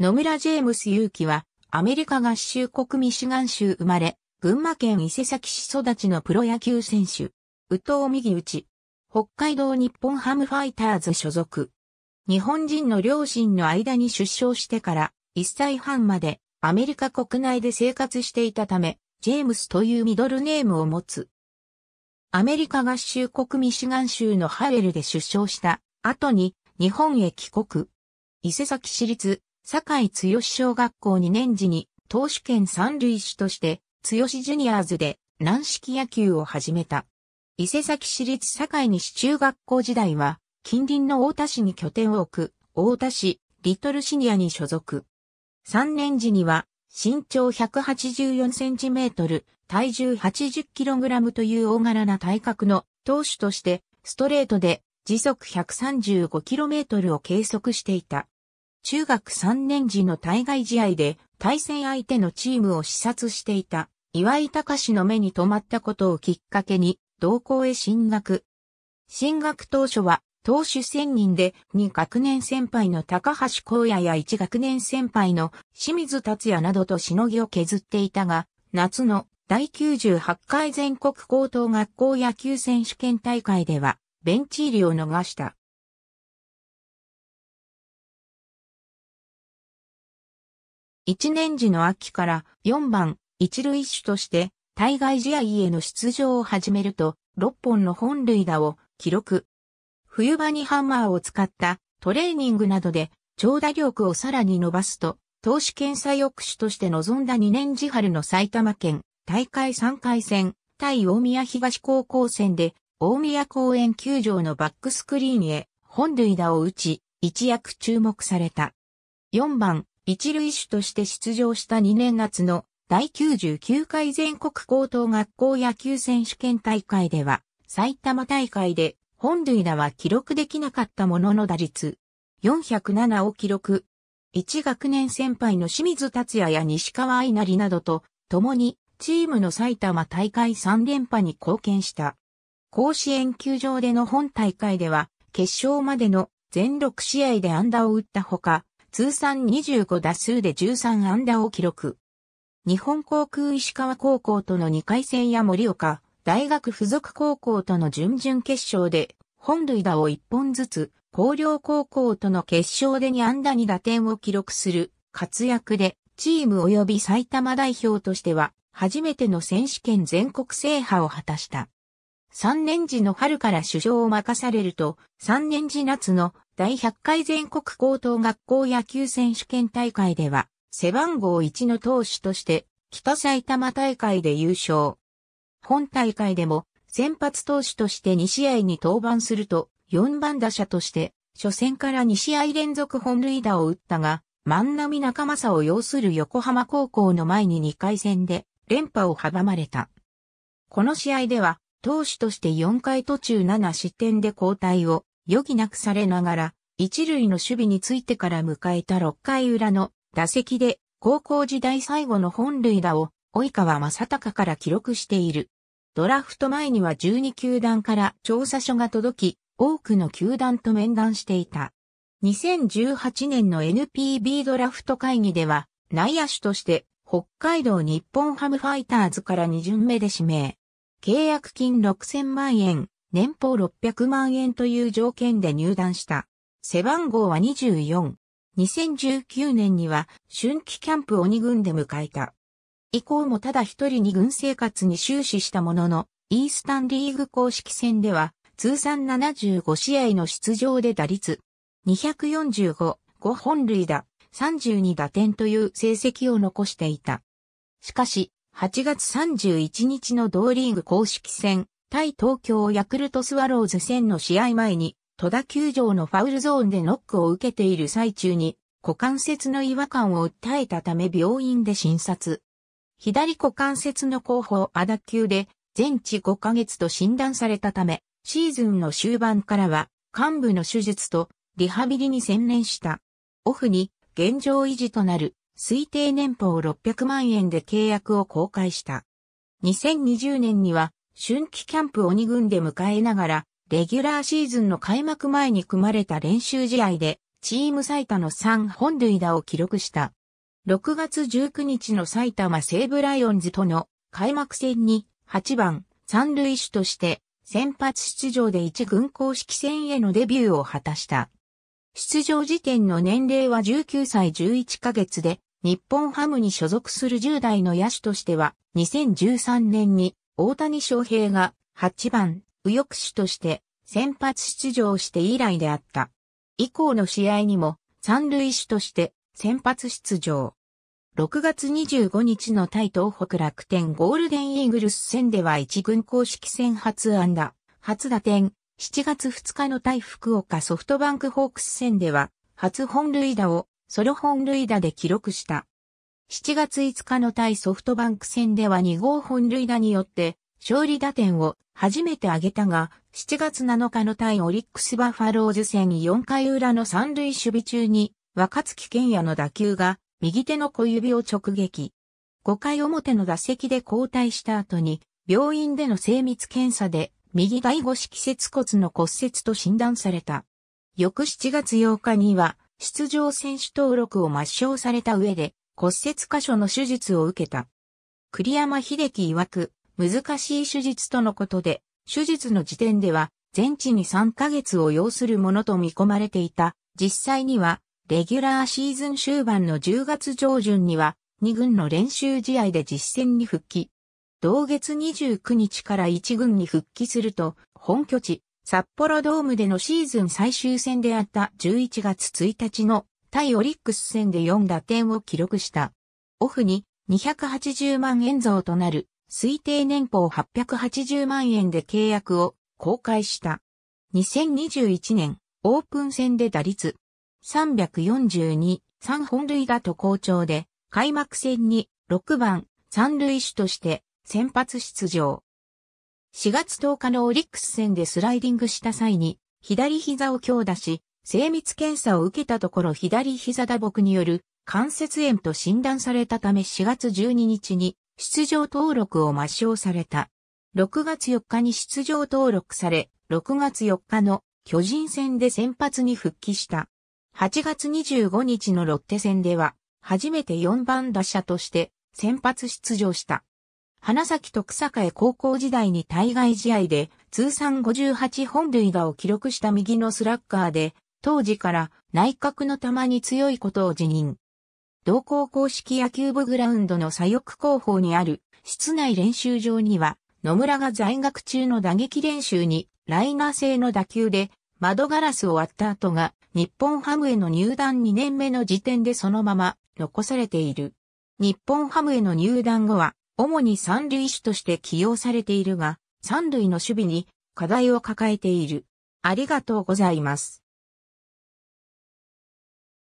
野村ジェームス祐希は、アメリカ合衆国ミシガン州生まれ、群馬県伊勢崎市育ちのプロ野球選手。宇藤右内。北海道日本ハムファイターズ所属。日本人の両親の間に出生してから1歳半までアメリカ国内で生活していたため、ジェームスというミドルネームを持つ。アメリカ合衆国ミシガン州のハウエルで出生した後に日本へ帰国。伊勢崎市立坂井剛小学校2年時に投手兼三塁手として、剛ジュニアーズで軟式野球を始めた。伊勢崎市立堺西中学校時代は、近隣の大田市に拠点を置く、大田市、リトルシニアに所属。3年時には、身長184センチメートル、体重80キログラムという大柄な体格の投手として、ストレートで時速135キロメートルを計測していた。中学3年時の対外試合で対戦相手のチームを視察していた岩井隆の目に留まったことをきっかけに同校へ進学。進学当初は投手専任で2学年先輩の高橋光也や1学年先輩の清水達也などとしのぎを削っていたが、夏の第98回全国高等学校野球選手権大会ではベンチ入りを逃した。1年時の秋から4番一塁手として対外試合への出場を始めると6本の本塁打を記録。冬場にハンマーを使ったトレーニングなどで長打力をさらに伸ばすと投資検査抑止として臨んだ2年時春の埼玉県大会3回戦対大宮東高校戦で大宮公園球場のバックスクリーンへ本塁打を打ち一躍注目された。4番一塁手として出場した2年夏の第99回全国高等学校野球選手権大会では、埼玉大会で本塁打は記録できなかったものの打率407を記録。1学年先輩の清水達也や西川愛成などと共にチームの埼玉大会3連覇に貢献した。甲子園球場での本大会では決勝までの全6試合で安打を打ったほか、通算25打数で13安打を記録。日本航空石川高校との2回戦や森岡、大学附属高校との準々決勝で、本塁打を1本ずつ、広陵高校との決勝で2安打2打点を記録する活躍で、チーム及び埼玉代表としては、初めての選手権全国制覇を果たした。3年時の春から首相を任されると、3年時夏の第100回全国高等学校野球選手権大会では、背番号1の投手として、北埼玉大会で優勝。本大会でも、先発投手として2試合に登板すると、4番打者として、初戦から2試合連続本塁打を打ったが、万波仲正を擁する横浜高校の前に2回戦で、連覇を阻まれた。この試合では、投手として4回途中7失点で交代を余儀なくされながら、一塁の守備についてから迎えた6回裏の打席で、高校時代最後の本塁打を、及川正隆から記録している。ドラフト前には12球団から調査書が届き、多くの球団と面談していた。2018年の NPB ドラフト会議では、内野手として北海道日本ハムファイターズから2巡目で指名。契約金6000万円、年俸600万円という条件で入団した。背番号は24。2019年には春季キャンプ鬼軍で迎えた。以降もただ一人二軍生活に終始したものの、イースタンリーグ公式戦では通算75試合の出場で打率245、5本塁打、32打点という成績を残していた。しかし、8月31日の同リーグ公式戦、対東京ヤクルトスワローズ戦の試合前に、戸田球場のファウルゾーンでノックを受けている最中に、股関節の違和感を訴えたため病院で診察。左股関節の後方アダ球で全治5ヶ月と診断されたため、シーズンの終盤からは幹部の手術とリハビリに専念した。オフに現状維持となる推定年俸600万円で契約を公開した。2020年には春季キャンプ鬼軍で迎えながら、レギュラーシーズンの開幕前に組まれた練習試合で、チーム最多の3本塁打を記録した。6月19日の埼玉西武ライオンズとの開幕戦に8番三塁手として先発出場で1軍公式戦へのデビューを果たした。出場時点の年齢は19歳11ヶ月で日本ハムに所属する10代の野手としては2013年に大谷翔平が8番、右翼手として先発出場して以来であった。以降の試合にも三塁手として先発出場。6月25日の対東北楽天ゴールデンイーグルス戦では1軍公式戦初安打、初打点、7月2日の対福岡ソフトバンクホークス戦では、初本塁打をソロ本塁打で記録した。7月5日の対ソフトバンク戦では2号本塁打によって勝利打点を初めて挙げたが、7月7日の対オリックスバファローズ戦4回裏の三塁守備中に若月健也の打球が右手の小指を直撃。5回表の打席で交代した後に病院での精密検査で右第五式節骨の骨折と診断された。翌7月8日には出場選手登録を抹消された上で骨折箇所の手術を受けた。栗山秀樹曰く、難しい手術とのことで、手術の時点では、全治に3ヶ月を要するものと見込まれていた。実際には、レギュラーシーズン終盤の10月上旬には、2軍の練習試合で実戦に復帰。同月29日から1軍に復帰すると、本拠地、札幌ドームでのシーズン最終戦であった11月1日の対オリックス戦で4打点を記録した。オフに280万円増となる推定年俸880万円で契約を公開した。2021年オープン戦で打率342、3本塁打と好調で開幕戦に6番三塁手として先発出場。4月10日のオリックス戦でスライディングした際に左膝を強打し精密検査を受けたところ左膝打撲による関節炎と診断されたため4月12日に出場登録を抹消された。6月4日に出場登録され、6月4日の巨人戦で先発に復帰した。8月25日のロッテ戦では、初めて4番打者として先発出場した。花咲徳栄高校時代に対外試合で通算58本塁打を記録した右のスラッガーで、当時から内角の球に強いことを辞任。同校公式野球部グラウンドの左翼後方にある室内練習場には野村が在学中の打撃練習にライナー製の打球で窓ガラスを割った後が日本ハムへの入団2年目の時点でそのまま残されている。日本ハムへの入団後は主に三塁手として起用されているが三塁の守備に課題を抱えている。ありがとうございます。